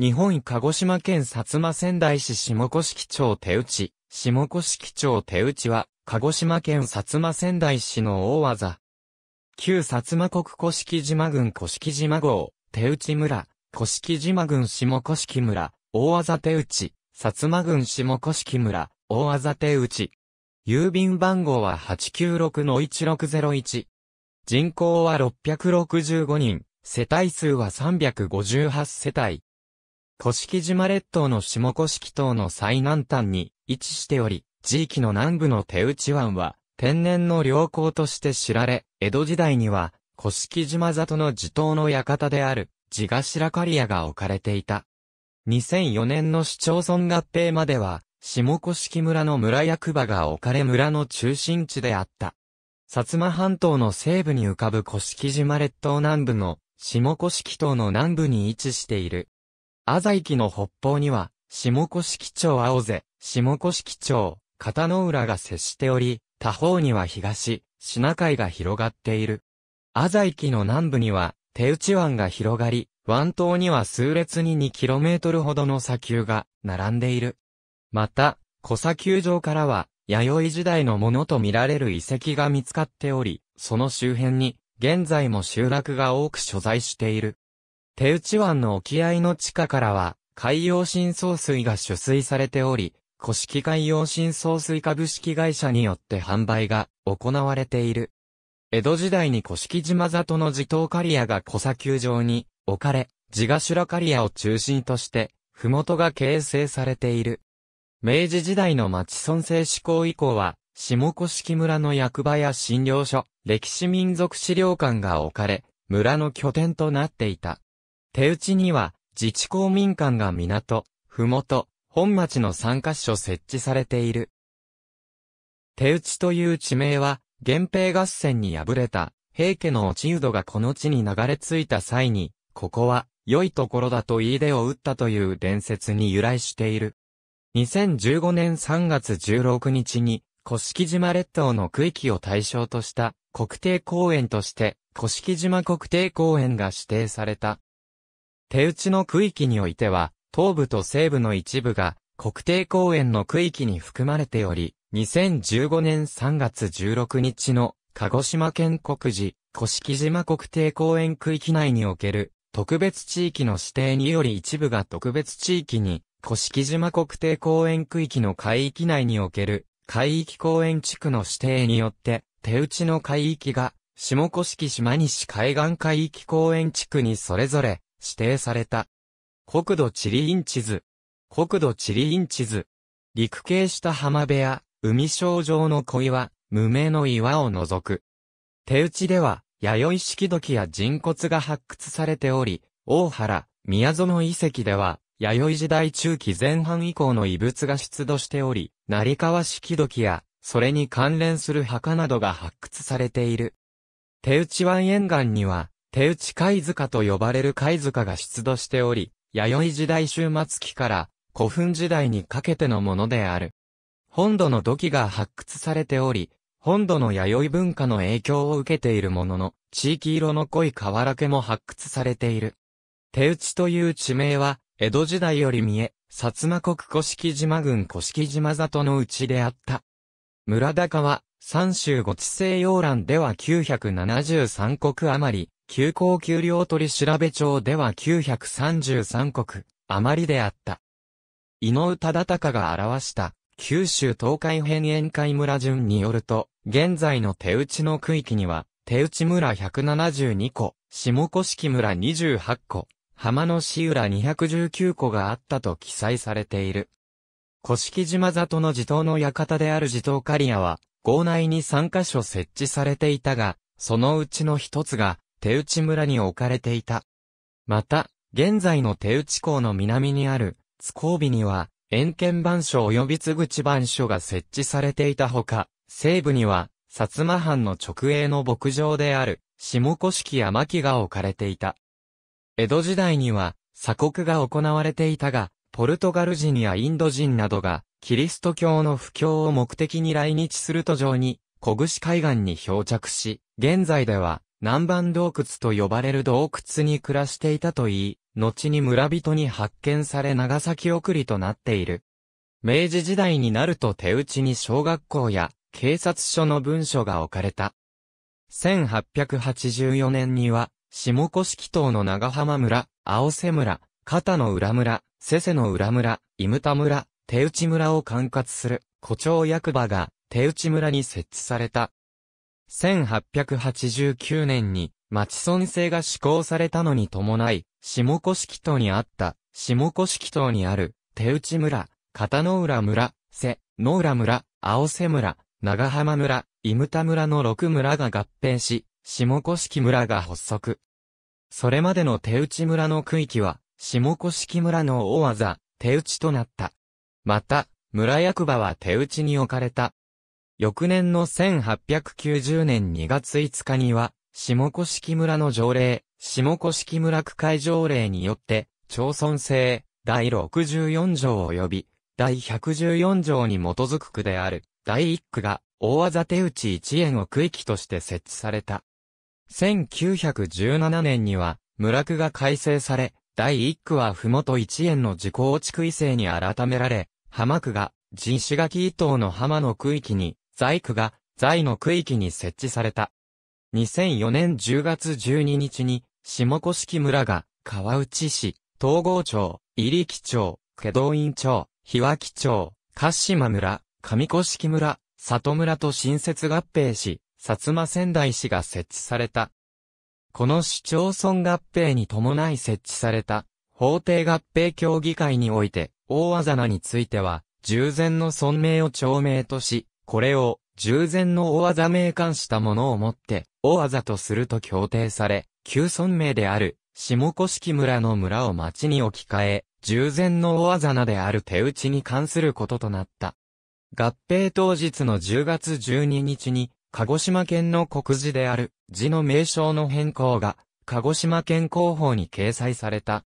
日本鹿児島県薩摩仙台市下甑町手打、ち。下甑町手打ちは、鹿児島県薩摩仙台市の大技。旧薩摩国古式島郡式島郷、手打村、古式島郡下甑村、大技手打ち、薩摩郡下甑村、大技手打ち。郵便番号は896-1601。人口は665人、世帯数は358世帯。古式島列島の下古式島の最南端に位置しており、地域の南部の手ち湾は天然の良港として知られ、江戸時代には古式島里の地頭の館である地頭刈屋が置かれていた。2004年の市町村合併までは、下古式村の村役場が置かれ村の中心地であった。薩摩半島の西部に浮かぶ古式島列島南部の下古式島の南部に位置している朝木の北方には、下甑町青瀬、下甑町、片野浦が接しており、他方には東、品海が広がっている。朝木の南部には、手打湾が広がり、湾島には数列に 2km ほどの砂丘が並んでいる。また、小砂丘上からは、弥生時代のものとみられる遺跡が見つかっており、その周辺に、現在も集落が多く所在している。手打ち湾の沖合の地下からは、海洋深層水が取水されており、古式海洋深層水株式会社によって販売が行われている。江戸時代に古式島里の地頭刈屋が小砂丘上に置かれ、地頭刈屋を中心として、麓が形成されている。明治時代の町村制施行以降は、下古式村の役場や診療所、歴史民族資料館が置かれ、村の拠点となっていた。手打ちには、自治公民館が港、ふもと、本町の3カ所設置されている。手打ちという地名は、源平合戦に敗れた、平家の落人がこの地に流れ着いた際に、ここは、良いところだと言い出を打ったという伝説に由来している。2015年3月16日に、古式島列島の区域を対象とした国定公園として、古式島国定公園が指定された。手打ちの区域においては、東部と西部の一部が国定公園の区域に含まれており、2015年3月16日の鹿児島県国寺、式島国定公園区域内における特別地域の指定により一部が特別地域に、古式島国定公園区域の海域内における海域公園地区の指定によって、手打ちの海域が下古式島西海岸海域公園地区にそれぞれ指定された。国土地理院地図。国土地理院地図。陸系した浜辺や、海小状の小岩、無名の岩を除く。手打ちでは、弥生式土器や人骨が発掘されており、大原、宮園遺跡では、弥生時代中期前半以降の遺物が出土しており、成川式土器や、それに関連する墓などが発掘されている。手打ち湾沿岸には、手打ち貝塚と呼ばれる貝塚が出土しており、弥生時代終末期から古墳時代にかけてのものである。本土の土器が発掘されており、本土の弥生文化の影響を受けているものの、地域色の濃い瓦家も発掘されている。手打ちという地名は、江戸時代より見え、薩摩国古式島郡古式島里のうちであった。村高は、三州五地西洋蘭では973国余り、急行給料取調べ帳では933国、余りであった。井上忠敬が表した九州東海辺沿海村順によると、現在の手打ちの区域には、手打ち村172個、下甑村28個、浜の市浦219個があったと記載されている。古式島里の地頭の館である地頭刈屋は、号内に3カ所設置されていたが、そのうちの一つが、手内村に置かれていた。また、現在の手内港の南にある、津交尾には、円見番所及び津口番所が設置されていたほか、西部には、薩摩藩の直営の牧場である、下甑山木が置かれていた。江戸時代には、鎖国が行われていたが、ポルトガル人やインド人などが、キリスト教の布教を目的に来日する途上に、小串海岸に漂着し、現在では、南蛮洞窟と呼ばれる洞窟に暮らしていたといい、後に村人に発見され長崎送りとなっている。明治時代になると手打ちに小学校や警察署の文書が置かれた。1884年には、下古式島の長浜村、青瀬村、片の浦村、瀬瀬の浦村、伊牟田村、手打ち村を管轄する、古町役場が手打ち村に設置された。1889年に、町村制が施行されたのに伴い、下古式島にあった、下古式島にある、手内村、片野浦村、瀬、野浦村、青瀬村、長浜村、伊牟田村の6村が合併し、下古式村が発足。それまでの手内村の区域は、下古式村の大技、手打ちとなった。また、村役場は手打ちに置かれた翌年の1890年2月5日には、下古式村の条例、下古式村区会条例によって、町村制、第64条及び、第114条に基づく区である、第1区が、大技手打ち1円を区域として設置された。1917年には、村区が改正され、第1区は麓1円の自耕地区異性に改められ、浜区が、人石垣伊東の浜の区域に、在区が在の区域に設置された。2004年10月12日に、下甑村が川内市、東郷町、入木町、下道院町、日脇町、鹿島村、上甑村、里村と新設合併し、薩摩仙台市が設置された。この市町村合併に伴い設置された、法定合併協議会において、大あざなについては、従前の村名を町名とし、これを、従前の大技名冠したものをもって、大技とすると協定され、旧村名である、下古式村の村を町に置き換え、従前の大技名である手打ちに関することとなった。合併当日の10月12日に、鹿児島県の国字である字の名称の変更が、鹿児島県広報に掲載された。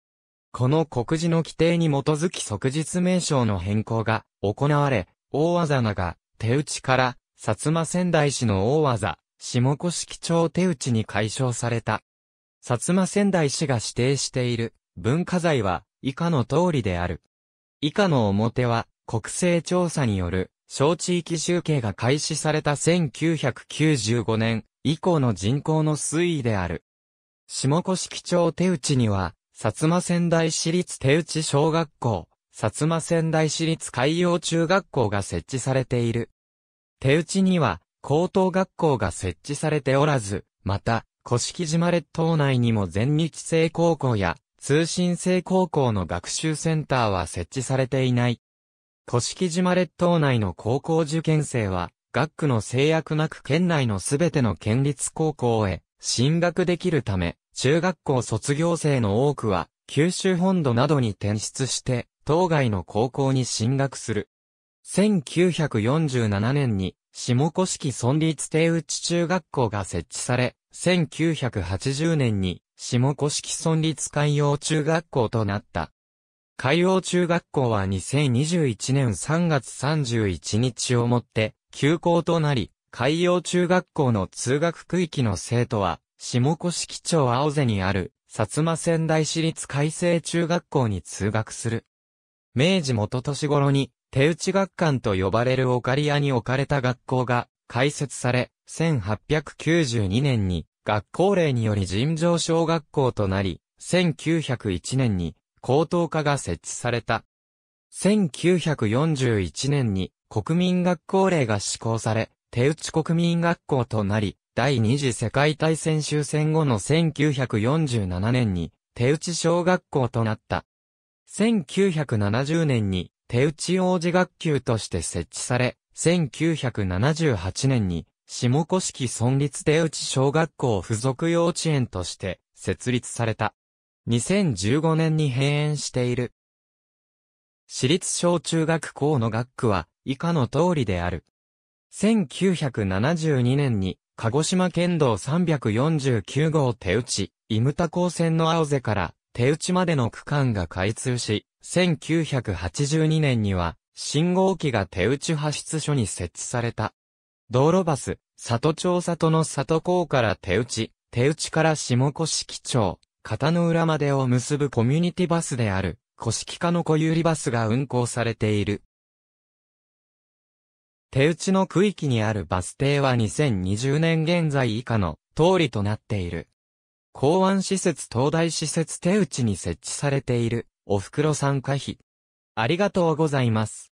この国字の規定に基づき即日名称の変更が行われ、大技名が手打ちから、薩摩仙台市の大技、下古式町手打ちに解消された。薩摩仙台市が指定している文化財は以下の通りである。以下の表は国勢調査による小地域集計が開始された1995年以降の人口の推移である。下古式町手打ちには、薩摩仙台市立手打ち小学校、薩摩仙台市立海洋中学校が設置されている。手打ちには、高等学校が設置されておらず、また、古式島列島内にも全日制高校や通信制高校の学習センターは設置されていない。古式島列島内の高校受験生は、学区の制約なく県内のすべての県立高校へ進学できるため、中学校卒業生の多くは、九州本土などに転出して、当該の高校に進学する。1947年に、下古式村立定内中学校が設置され、1980年に、下古式村立海洋中学校となった。海洋中学校は2021年3月31日をもって、休校となり、海洋中学校の通学区域の生徒は、下古式町青瀬にある、薩摩仙台市立海星中学校に通学する。明治元年頃に、手打ち学館と呼ばれるオカリアに置かれた学校が開設され、1892年に学校令により尋常小学校となり、1901年に高等科が設置された。1941年に国民学校令が施行され、手打ち国民学校となり、第二次世界大戦終戦後の1947年に手打ち小学校となった。1970年に手打ち王子学級として設置され、1978年に下古式村立手打ち小学校付属幼稚園として設立された。2015年に閉園している。私立小中学校の学区は以下の通りである。1972年に鹿児島県道349号手打ち、イムタ高専の青瀬から手打ちまでの区間が開通し、1982年には、信号機が手打ち発出所に設置された。道路バス、里町里の里港から手打ち、手打ちから下甑町、片野浦までを結ぶコミュニティバスである、古式化の小百合バスが運行されている。手打ちの区域にあるバス停は2020年現在以下の通りとなっている。港湾施設東大施設手打ちに設置されている、お袋参加費。ありがとうございます。